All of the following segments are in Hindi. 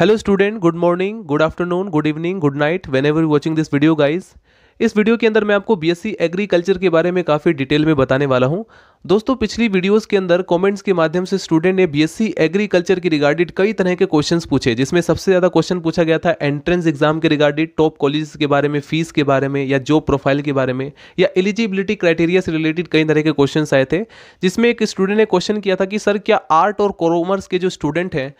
hello student good morning good afternoon good evening good night whenever you're watching this video guys इस वीडियो के अंदर मैं आपको बीएससी एग्रीकल्चर के बारे में काफ़ी डिटेल में बताने वाला हूं दोस्तों पिछली वीडियोस के अंदर कमेंट्स के माध्यम से स्टूडेंट ने बीएससी एग्रीकल्चर के रिगार्डेड कई तरह के क्वेश्चंस पूछे जिसमें सबसे ज़्यादा क्वेश्चन पूछा गया था एंट्रेंस एग्जाम के रिगार्डेड टॉप कॉलेज के बारे में फीस के बारे में या जॉब प्रोफाइल के बारे में या एलिजिबिलिटी क्राइटेरिया से रिलेटेड कई तरह के क्वेश्चन आए थे जिसमें एक स्टूडेंट ने क्वेश्चन किया था कि सर क्या आर्ट और कॉमर्स के जो स्टूडेंट हैं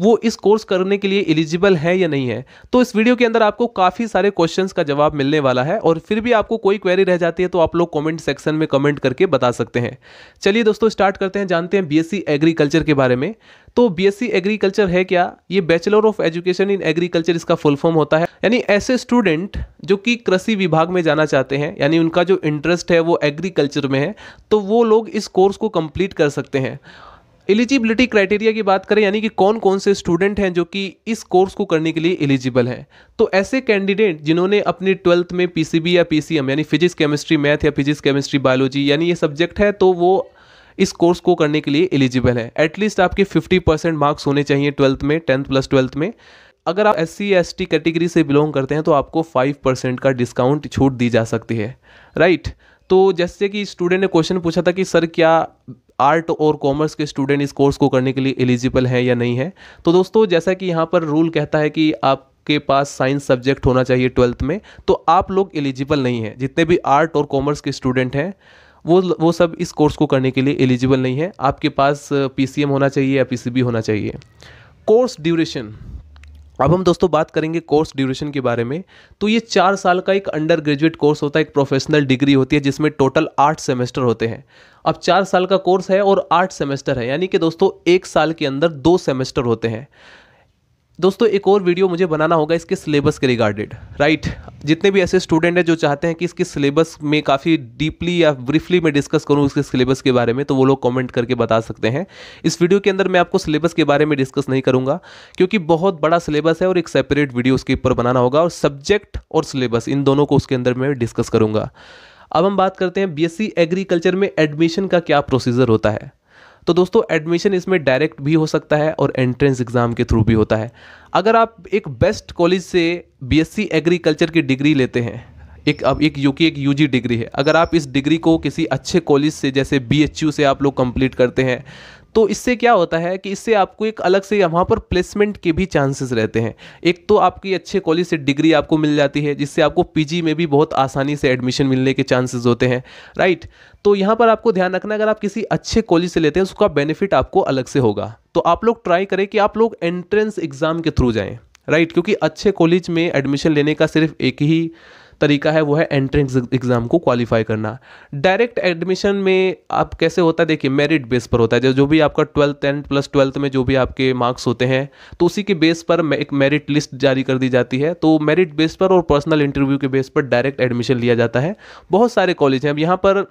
वो इस कोर्स करने के लिए एलिजिबल है या नहीं है तो इस वीडियो के अंदर आपको काफ़ी सारे क्वेश्चंस का जवाब मिलने वाला है और फिर भी आपको कोई क्वेरी रह जाती है तो आप लोग कमेंट सेक्शन में कमेंट करके बता सकते हैं चलिए दोस्तों स्टार्ट करते हैं जानते हैं बीएससी एग्रीकल्चर के बारे में तो बीएससी एग्रीकल्चर है क्या ये bachelor of education in agriculture इसका फुल फॉर्म होता है यानी ऐसे स्टूडेंट जो कि कृषि विभाग में जाना चाहते हैं यानी उनका जो इंटरेस्ट है वो एग्रीकल्चर में है तो वो लोग इस कोर्स को कंप्लीट कर सकते हैं एलिजिबिलिटी क्राइटेरिया की बात करें यानी कि कौन कौन से स्टूडेंट हैं जो कि इस कोर्स को करने के लिए एलिजिबल हैं तो ऐसे कैंडिडेट जिन्होंने अपने ट्वेल्थ में पीसीबी या पीसीएम यानी फिजिक्स केमिस्ट्री मैथ या फिजिक्स केमिस्ट्री बायोलॉजी यानी ये सब्जेक्ट है तो वो इस कोर्स को करने के लिए एलिजिबल है एटलीस्ट आपके 50 परसेंट मार्क्स होने चाहिए ट्वेल्थ में टेंथ प्लस ट्वेल्थ में अगर आप S C S T category से बिलोंग करते हैं तो आपको 5 परसेंट का डिस्काउंट छूट दी जा सकती है राइट right? तो जैसे कि स्टूडेंट ने क्वेश्चन पूछा था कि सर क्या आर्ट और कॉमर्स के स्टूडेंट इस कोर्स को करने के लिए एलिजिबल हैं या नहीं है तो दोस्तों जैसा कि यहाँ पर रूल कहता है कि आप आपके पास साइंस सब्जेक्ट होना चाहिए ट्वेल्थ में तो आप लोग एलिजिबल नहीं हैं जितने भी आर्ट और कॉमर्स के स्टूडेंट हैं वो वो सब इस कोर्स को करने के लिए एलिजिबल नहीं है आपके पास पीसीएम होना चाहिए या पीसीबी होना चाहिए कोर्स ड्यूरेशन अब हम दोस्तों बात करेंगे कोर्स ड्यूरेशन के बारे में तो ये चार साल का एक अंडर ग्रेजुएट कोर्स होता है एक प्रोफेशनल डिग्री होती है जिसमें टोटल आठ सेमेस्टर होते हैं अब चार साल का कोर्स है और आठ सेमेस्टर है यानी कि दोस्तों एक साल के अंदर दो सेमेस्टर होते हैं दोस्तों एक और वीडियो मुझे बनाना होगा इसके सिलेबस के रिगार्डेड राइट जितने भी ऐसे स्टूडेंट हैं जो चाहते हैं कि इसके सिलेबस में काफ़ी डीपली या ब्रीफली मैं डिस्कस करूं इसके सिलेबस के बारे में तो वो लोग कमेंट करके बता सकते हैं इस वीडियो के अंदर मैं आपको सिलेबस के बारे में डिस्कस नहीं करूँगा क्योंकि बहुत बड़ा सिलेबस है और एक सेपरेट वीडियो उसके ऊपर बनाना होगा और सब्जेक्ट और सिलेबस इन दोनों को उसके अंदर मैं डिस्कस करूँगा अब हम बात करते हैं बीएससी एग्रीकल्चर में एडमिशन का क्या प्रोसीजर होता है तो दोस्तों एडमिशन इसमें डायरेक्ट भी हो सकता है और एंट्रेंस एग्ज़ाम के थ्रू भी होता है अगर आप एक बेस्ट कॉलेज से बीएससी एग्रीकल्चर की डिग्री लेते हैं एक अब एक यू की एक यूजी डिग्री है अगर आप इस डिग्री को किसी अच्छे कॉलेज से जैसे बीएचयू से आप लोग कंप्लीट करते हैं तो इससे क्या होता है कि इससे आपको एक अलग से वहाँ पर प्लेसमेंट के भी चांसेस रहते हैं एक तो आपकी अच्छे कॉलेज से डिग्री आपको मिल जाती है जिससे आपको पीजी में भी बहुत आसानी से एडमिशन मिलने के चांसेस होते हैं राइट तो यहाँ पर आपको ध्यान रखना अगर आप किसी अच्छे कॉलेज से लेते हैं उसका बेनिफिट आपको अलग से होगा तो आप लोग ट्राई करें कि आप लोग एंट्रेंस एग्ज़ाम के थ्रू जाएँ राइट क्योंकि अच्छे कॉलेज में एडमिशन लेने का सिर्फ एक ही तरीका है वो है एंट्रेंस एग्ज़ाम को क्वालिफाई करना डायरेक्ट एडमिशन में आप कैसे होता है देखिए मेरिट बेस पर होता है जो भी आपका ट्वेल्थ टेंथ प्लस ट्वेल्थ में जो भी आपके मार्क्स होते हैं तो उसी के बेस पर एक मेरिट लिस्ट जारी कर दी जाती है तो मेरिट बेस पर और पर्सनल इंटरव्यू के बेस पर डायरेक्ट एडमिशन लिया जाता है बहुत सारे कॉलेज हैं अब यहाँ पर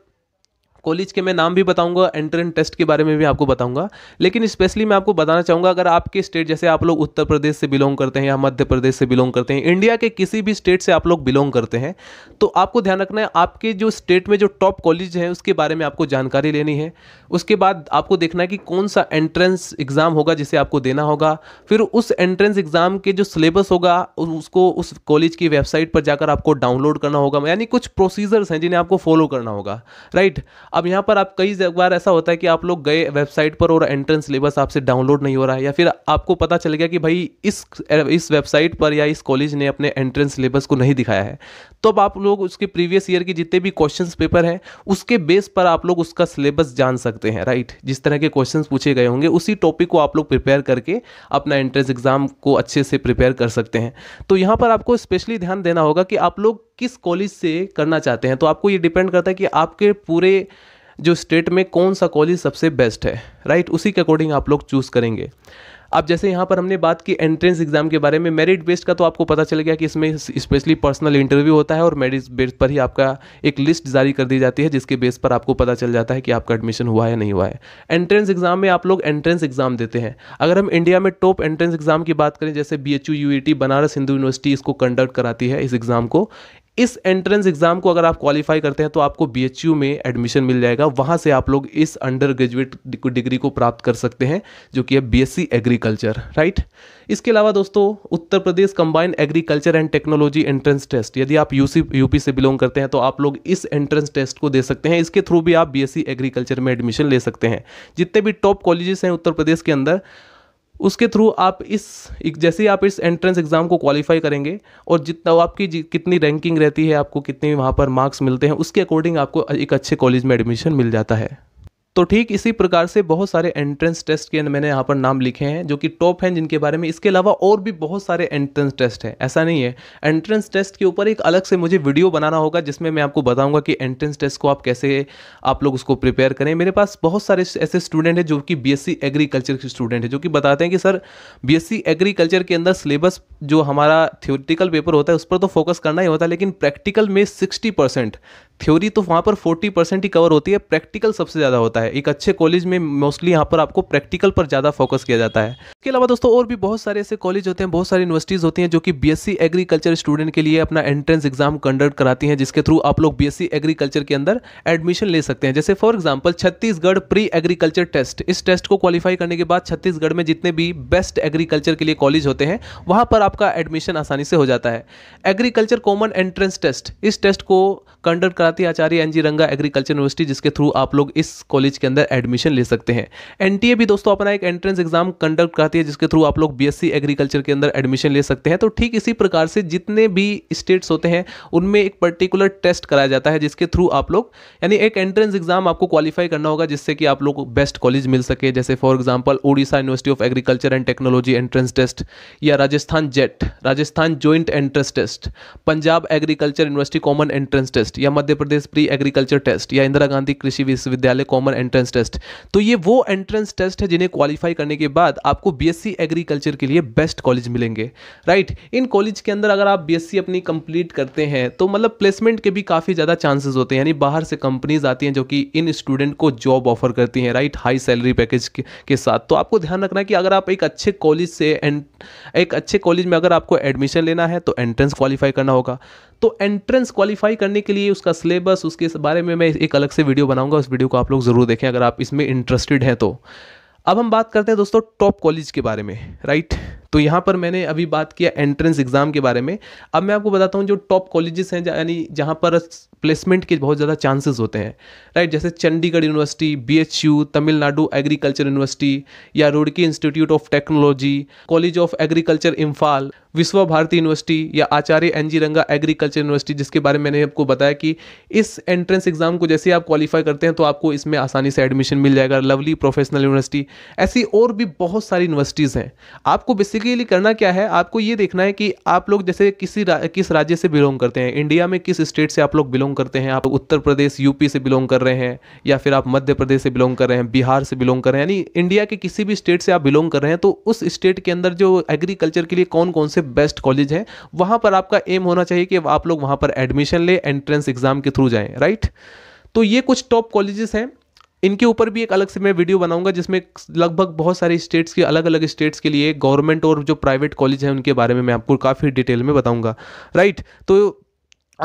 कॉलेज के मैं नाम भी बताऊंगा एंट्रेंस टेस्ट के बारे में भी आपको बताऊंगा लेकिन स्पेशली मैं आपको बताना चाहूंगा अगर आपके स्टेट जैसे आप लोग उत्तर प्रदेश से बिलोंग करते हैं या मध्य प्रदेश से बिलोंग करते हैं इंडिया के किसी भी स्टेट से आप लोग बिलोंग करते हैं तो आपको ध्यान रखना है आपके जो स्टेट में जो टॉप कॉलेज हैं उसके बारे में आपको जानकारी लेनी है उसके बाद आपको देखना है कि कौन सा एंट्रेंस एग्ज़ाम होगा जिसे आपको देना होगा फिर उस एंट्रेंस एग्ज़ाम के जो सिलेबस होगा उसको उस कॉलेज की वेबसाइट पर जाकर आपको डाउनलोड करना होगा यानी कुछ प्रोसीजर्स हैं जिन्हें आपको फॉलो करना होगा राइट अब यहाँ पर आप कई बार ऐसा होता है कि आप लोग गए वेबसाइट पर और एंट्रेंस सिलेबस आपसे डाउनलोड नहीं हो रहा है या फिर आपको पता चल गया कि भाई इस इस वेबसाइट पर या इस कॉलेज ने अपने एंट्रेंस सिलेबस को नहीं दिखाया है तो अब आप लोग उसके प्रीवियस ईयर के जितने भी क्वेश्चन पेपर हैं उसके बेस पर आप लोग उसका सिलेबस जान सकते हैं राइट जिस तरह के क्वेश्चन पूछे गए होंगे उसी टॉपिक को आप लोग प्रिपेयर करके अपना एंट्रेंस एग्ज़ाम को अच्छे से प्रिपेयर कर सकते हैं तो यहाँ पर आपको स्पेशली ध्यान देना होगा कि आप लोग किस कॉलेज से करना चाहते हैं तो आपको ये डिपेंड करता है कि आपके पूरे जो स्टेट में कौन सा कॉलेज सबसे बेस्ट है राइट उसी के अकॉर्डिंग आप लोग चूज़ करेंगे अब जैसे यहाँ पर हमने बात की एंट्रेंस एग्जाम के बारे में मेरिट बेस्ड का तो आपको पता चल गया कि इसमें स्पेशली पर्सनल इंटरव्यू होता है और मेरिट बेस्ड पर ही आपका एक लिस्ट जारी कर दी जाती है जिसके बेस पर आपको पता चल जाता है कि आपका एडमिशन हुआ है नहीं हुआ है एंट्रेंस एग्जाम में आप लोग एंट्रेंस एग्जाम देते हैं अगर हम इंडिया में टॉप एंट्रेंस एग्जाम की बात करें जैसे B H Banaras Hindu university इसको कंडक्ट कराती है इस एग्जाम को इस एंट्रेंस एग्ज़ाम को अगर आप क्वालिफाई करते हैं तो आपको बी में एडमिशन मिल जाएगा वहां से आप लोग इस अंडर ग्रेजुएट डिग्री को प्राप्त कर सकते हैं जो कि है बी एग्रीकल्चर राइट इसके अलावा दोस्तों Uttar Pradesh combined agriculture and technology entrance test यदि आप यूसी यूपी से बिलोंग करते हैं तो आप लोग इस एंट्रेंस टेस्ट को दे सकते हैं इसके थ्रू भी आप बी एग्रीकल्चर में एडमिशन ले सकते हैं जितने भी टॉप कॉलेजेस हैं उत्तर प्रदेश के अंदर उसके थ्रू आप इस जैसे ही आप इस एंट्रेंस एग्ज़ाम को क्वालिफाई करेंगे और जितना आपकी कितनी रैंकिंग रहती है आपको कितने वहाँ पर मार्क्स मिलते हैं उसके अकॉर्डिंग आपको एक अच्छे कॉलेज में एडमिशन मिल जाता है तो ठीक इसी प्रकार से बहुत सारे एंट्रेंस टेस्ट के मैंने यहाँ पर नाम लिखे हैं जो कि टॉप हैं जिनके बारे में इसके अलावा और भी बहुत सारे एंट्रेंस टेस्ट हैं ऐसा नहीं है एंट्रेंस टेस्ट के ऊपर एक अलग से मुझे वीडियो बनाना होगा जिसमें मैं आपको बताऊंगा कि एंट्रेंस टेस्ट को आप कैसे आप लोग उसको प्रिपेयर करें मेरे पास बहुत सारे ऐसे स्टूडेंट हैं जो कि बी एग्रीकल्चर के स्टूडेंट हैं जो कि बताते हैं कि सर बी एग्रीकल्चर के अंदर सिलेबस जो हमारा थ्योरेटिकल पेपर होता है उस पर तो फोकस करना ही होता है लेकिन प्रैक्टिकल में सिक्सटी परसेंट थ्योरी तो वहाँ पर 40 परसेंट ही कवर होती है प्रैक्टिकल सबसे ज़्यादा होता है एक अच्छे कॉलेज में मोस्टली यहाँ पर आपको प्रैक्टिकल पर ज़्यादा फोकस किया जाता है इसके अलावा दोस्तों और भी बहुत सारे ऐसे कॉलेज होते हैं बहुत सारी यूनिवर्सिटीज़ होती हैं जो कि बीएससी एग्रीकल्चर स्टूडेंट के लिए अपना एंट्रेंस एग्जाम कंडक्ट कराती हैं जिसके थ्रू आप लोग बी एग्रीकल्चर के अंदर एडमिशन ले सकते हैं जैसे for example Chhattisgarh pre agriculture test इस टेस्ट को क्वालिफाई करने के बाद छत्तीसगढ़ में जितने भी बेस्ट एग्रीकल्चर के लिए कॉलेज होते हैं वहाँ पर आपका एडमिशन आसानी से हो जाता है एग्रीकल्चर कॉमन एंट्रेंस टेस्ट इस टेस्ट को कंडक्ट कराती है Acharya N Ranga agriculture university जिसके थ्रू आप लोग इस कॉलेज के अंदर एडमिशन ले सकते हैं एन भी दोस्तों अपना एक एंट्रेंस एग्जाम कंडक्ट कराती है जिसके थ्रू आप लोग बी एग्रीकल्चर के अंदर एडमिशन ले सकते हैं तो ठीक इसी प्रकार से जितने भी स्टेट्स होते हैं उनमें एक पर्टिकुलर टेस्ट कराया जाता है जिसके थ्रू आप लोग यानी एक एंट्रेंस एग्जाम आपको क्वालिफाई करना होगा जिससे कि आप लोग बेस्ट कॉलेज मिल सके जैसे for example Odisha university of agriculture and technology entrance test या Rajasthan JET Rajasthan joint entrance test Punjab agriculture university common entrance test या Madhya Pradesh pre agriculture test या इंदिरा गांधी कृषि विश्वविद्यालय कॉमन एंट्रेंस टेस्ट तो ये वो एंट्रेंस टेस्ट है जिन्हें क्वालिफाई करने के बाद आपको बीएससी एग्रीकल्चर के लिए बेस्ट कॉलेज मिलेंगे राइट इन कॉलेज के अंदर अगर आप बीएससी अपनी कंप्लीट करते हैं तो मतलब प्लेसमेंट के भी काफ़ी ज़्यादा चांसेस होते हैं यानी बाहर से कंपनीज आती हैं जो कि इन स्टूडेंट को जॉब ऑफर करती हैं राइट हाई सैलरी पैकेज के साथ तो आपको ध्यान रखना है कि अगर आप एक अच्छे कॉलेज से एक अच्छे कॉलेज में अगर आपको एडमिशन लेना है तो एंट्रेंस क्वालिफाई करना होगा तो एंट्रेंस क्वालिफाई करने के लिए उसका सिलेबस उसके बारे में मैं एक अलग से वीडियो बनाऊंगा उस वीडियो को आप लोग ज़रूर देखें अगर आप इसमें इंटरेस्टेड हैं तो अब हम बात करते हैं दोस्तों टॉप कॉलेज के बारे में राइट तो यहाँ पर मैंने अभी बात किया एंट्रेंस एग्ज़ाम के बारे में अब मैं आपको बताता हूँ जो टॉप कॉलेजेस हैं यानी जहाँ पर प्लेसमेंट के बहुत ज़्यादा चांसेस होते हैं राइट जैसे Chandigarh university B H U Tamil Nadu agriculture university या Roorkee institute of technology college of agriculture Imphal Vishwa Bharati university या आचार्य एन जी रंगा एग्रीकल्चर यूनिवर्सिटी जिसके बारे में मैंने आपको बताया कि इस एंट्रेंस एग्ज़ाम को जैसे आप क्वालिफाई करते हैं तो आपको इसमें आसानी से एडमिशन मिल जाएगा लवली प्रोफेशनल यूनिवर्सिटी ऐसी और भी बहुत सारी यूनिवर्सिटीज़ हैं आपको बेसिकली इसके लिए करना क्या है आपको ये देखना है कि आप लोग जैसे किसी रा, किस राज्य से बिलोंग करते हैं इंडिया में किस स्टेट से आप लोग बिलोंग करते हैं आप उत्तर प्रदेश यूपी से बिलोंग कर रहे हैं या फिर आप मध्य प्रदेश से बिलोंग कर रहे हैं बिहार से बिलोंग कर रहे हैं यानी इंडिया के किसी भी स्टेट से आप बिलोंग कर रहे हैं तो उस स्टेट के अंदर जो एग्रीकल्चर के लिए कौन कौन से बेस्ट कॉलेज हैं वहाँ पर आपका एम होना चाहिए कि आप लोग वहाँ पर एडमिशन लें एंट्रेंस एग्ज़ाम के थ्रू जाएँ राइट तो ये कुछ टॉप कॉलेजेस हैं इनके ऊपर भी एक अलग से मैं वीडियो बनाऊंगा जिसमें लगभग बहुत सारे स्टेट्स के अलग अलग स्टेट्स के लिए गवर्नमेंट और जो प्राइवेट कॉलेज हैं उनके बारे में मैं आपको काफ़ी डिटेल में बताऊंगा राइट तो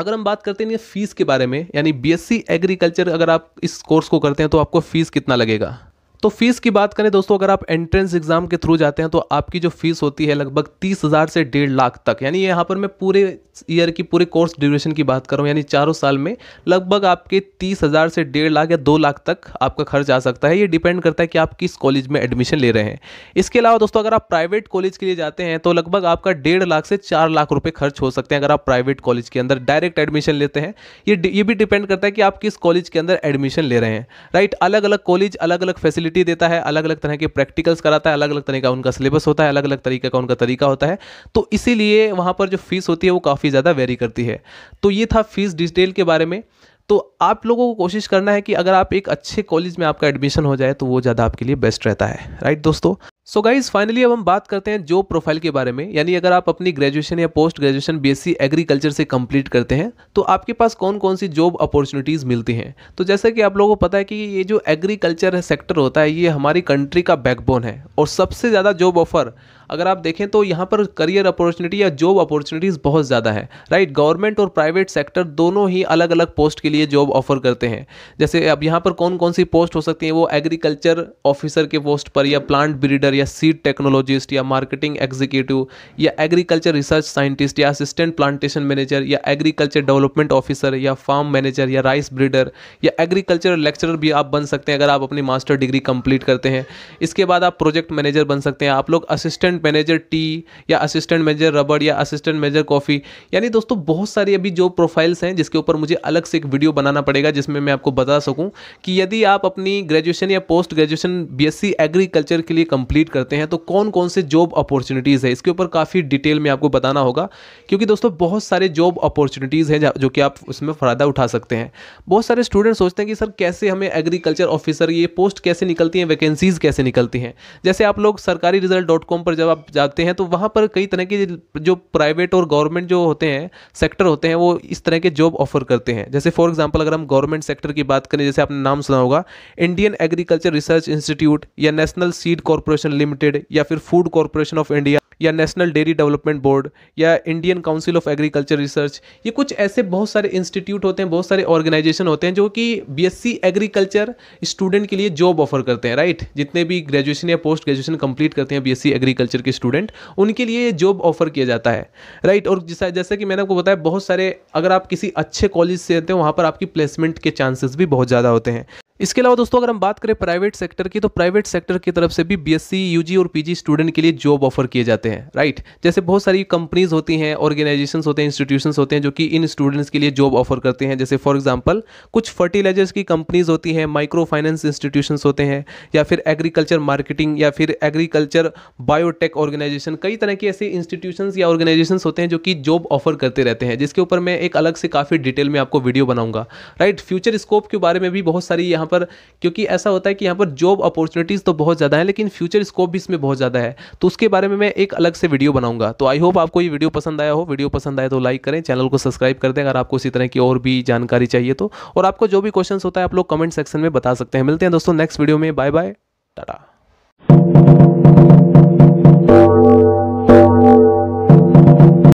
अगर हम बात करते हैं फीस के बारे में यानी बीएससी एग्रीकल्चर अगर आप इस कोर्स को करते हैं तो आपको फीस कितना लगेगा तो फीस की बात करें दोस्तों अगर आप एंट्रेंस एग्जाम के थ्रू जाते हैं तो आपकी जो फीस होती है लगभग तीस हज़ार से डेढ़ लाख तक यानी यहां पर मैं पूरे ईयर की पूरे कोर्स ड्यूरेशन की बात करूँ यानी चारों साल में लगभग आपके तीस हज़ार से डेढ़ लाख या दो लाख तक आपका खर्च आ सकता है ये डिपेंड करता है कि आप किस कॉलेज में एडमिशन ले रहे हैं इसके अलावा दोस्तों अगर आप प्राइवेट कॉलेज के लिए जाते हैं तो लगभग आपका डेढ़ लाख से चार लाख रुपये खर्च हो सकते हैं अगर आप प्राइवेट कॉलेज के अंदर डायरेक्ट एडमिशन लेते हैं ये ये भी डिपेंड करता है कि आप किस कॉलेज के अंदर एडमिशन ले रहे हैं राइट अलग अलग कॉलेज अलग अलग फैसिलिटी फैसिलिटी देता है अलग अलग तरह के प्रैक्टिकल्स कराता है अलग अलग तरह का उनका सिलेबस होता है अलग अलग तरीके का उनका तरीका होता है तो इसीलिए वहाँ पर जो फीस होती है वो काफ़ी ज़्यादा वेरी करती है तो ये था फीस डिटेल के बारे में तो आप लोगों को कोशिश करना है कि अगर आप एक अच्छे कॉलेज में आपका एडमिशन हो जाए तो वो ज़्यादा आपके लिए बेस्ट रहता है राइट दोस्तों सो गाइज फाइनली अब हम बात करते हैं जॉब प्रोफाइल के बारे में यानी अगर आप अपनी ग्रेजुएशन या पोस्ट ग्रेजुएशन बीएससी एग्रीकल्चर से कंप्लीट करते हैं तो आपके पास कौन कौन सी जॉब अपॉर्चुनिटीज़ मिलती हैं तो जैसा कि आप लोगों को पता है कि ये जो एग्रीकल्चर सेक्टर होता है ये हमारी कंट्री का बैकबोन है और सबसे ज़्यादा जॉब ऑफर अगर आप देखें तो यहाँ पर करियर अपॉर्चुनिटी या जॉब अपॉर्चुनिटीज़ बहुत ज़्यादा है राइट गवर्नमेंट और प्राइवेट सेक्टर दोनों ही अलग अलग पोस्ट के लिए जॉब ऑफर करते हैं जैसे अब यहाँ पर कौन कौन सी पोस्ट हो सकती है वो एग्रीकल्चर ऑफिसर के पोस्ट पर या प्लांट ब्रीडर या सीड टेक्नोलॉजिस्ट या मार्केटिंग एग्जीक्यूटिव या एग्रीकल्चर रिसर्च साइंटिस्ट या असिस्टेंट प्लांटेशन मैनेजर या एग्रीकल्चर डेवलपमेंट ऑफिसर या फार्म मैनेजर या राइस ब्रीडर या एग्रीकल्चर लेक्चरर भी आप बन सकते हैं अगर आप अपनी मास्टर डिग्री कंप्लीट करते हैं इसके बाद आप प्रोजेक्ट मैनेजर बन सकते हैं आप लोग असिस्टेंट असिस्टेंट मैनेजर टी या असिस्टेंट मैनेजर रबड़ या असिस्टेंट मैनेजर कॉफ़ी यानी दोस्तों बहुत सारी अभी जॉब प्रोफाइल्स हैं जिसके ऊपर मुझे अलग से एक वीडियो बनाना पड़ेगा जिसमें मैं आपको बता सकूँ कि यदि आप अपनी ग्रेजुएशन या पोस्ट ग्रेजुएशन बीएससी एग्रीकल्चर के लिए कंप्लीट करते हैं तो कौन कौन से जॉब अपॉर्चुनिटीज़ है इसके ऊपर काफ़ी डिटेल में आपको बताना होगा क्योंकि दोस्तों बहुत सारे जॉब अपॉर्चुनिटीज़ हैं जो कि आप उसमें फ़ायदा उठा सकते हैं बहुत सारे स्टूडेंट सोचते हैं कि सर कैसे हमें एग्रीकल्चर ऑफिसर ये पोस्ट कैसे निकलती हैं वैकेंसीज़ कैसे निकलती हैं जैसे आप लोग सरकारी रिजल्ट डॉट कॉम पर जब आप जाते हैं तो वहाँ पर कई तरह के जो प्राइवेट और गवर्नमेंट जो होते हैं सेक्टर होते हैं वो इस तरह के जॉब ऑफर करते हैं जैसे फॉर एग्जाम्पल अगर हम गवर्नमेंट सेक्टर की बात करें जैसे आपने नाम सुना होगा इंडियन एग्रीकल्चर रिसर्च इंस्टीट्यूट या नेशनल सीड कॉरपोरेशन लिमिटेड या फिर फूड कॉरपोरेशन ऑफ इंडिया या नेशनल डेयरी डेवलपमेंट बोर्ड या Indian council of agriculture research ये कुछ ऐसे बहुत सारे इंस्टीट्यूट होते हैं बहुत सारे ऑर्गेनाइजेशन होते हैं जो कि बीएससी एग्रीकल्चर स्टूडेंट के लिए जॉब ऑफर करते हैं राइट जितने भी ग्रेजुएशन या पोस्ट ग्रेजुएशन कंप्लीट करते हैं बीएससी एग्रीकल्चर एग्रीकल्चर के स्टूडेंट उनके लिए ये जॉब ऑफर किया जाता है राइट और जैसा जैसा कि मैंने आपको बताया बहुत सारे अगर आप किसी अच्छे कॉलेज से रहते हैं वहाँ पर आपकी प्लेसमेंट के चांसेस भी बहुत ज़्यादा होते हैं इसके अलावा दोस्तों अगर हम बात करें प्राइवेट सेक्टर की तो प्राइवेट सेक्टर की तरफ से भी बीएससी यूजी और पीजी स्टूडेंट के लिए जॉब ऑफर किए जाते हैं राइट जैसे बहुत सारी कंपनीज होती हैं ऑर्गेनाइजेशंस होते हैं इंस्टीट्यूशंस होते हैं जो कि इन स्टूडेंट्स के लिए जॉब ऑफर करते हैं जैसे फॉर एग्जाम्पल कुछ फर्टिलाइजर्स की कंपनीज होती हैं माइक्रो फाइनेंस इंस्टीट्यूशन होते हैं या फिर एग्रीकल्चर मार्केटिंग या फिर एग्रीकल्चर बायोटेक ऑर्गेनाइजेशन कई तरह के ऐसे इंस्टीट्यूशन या ऑर्गेनाइजेशन होते हैं जो कि जॉब ऑफर करते रहते हैं जिसके ऊपर मैं एक अलग से काफ़ी डिटेल में आपको वीडियो बनाऊंगा राइट फ्यूचर स्कोप के बारे में भी बहुत सारी यहाँ पर क्योंकि ऐसा होता है कि यहाँ पर जॉब अपॉर्चुनिटीज़ तो बहुत ज़्यादा है लेकिन फ्यूचर स्कोप भी इसमें बहुत ज़्यादा है तो उसके बारे में मैं एक अलग से वीडियो बनाऊंगा तो आई होप आपको ये वीडियो पसंद आया हो वीडियो पसंद आए तो लाइक करें चैनल को सब्सक्राइब कर दें अगर आपको इसी तरह की और भी जानकारी चाहिए तो और आपको जो भी क्वेश्चन होता है आप लोग कमेंट सेक्शन में बता सकते हैं मिलते हैं दोस्तों नेक्स्ट वीडियो में बाय बाय टाटा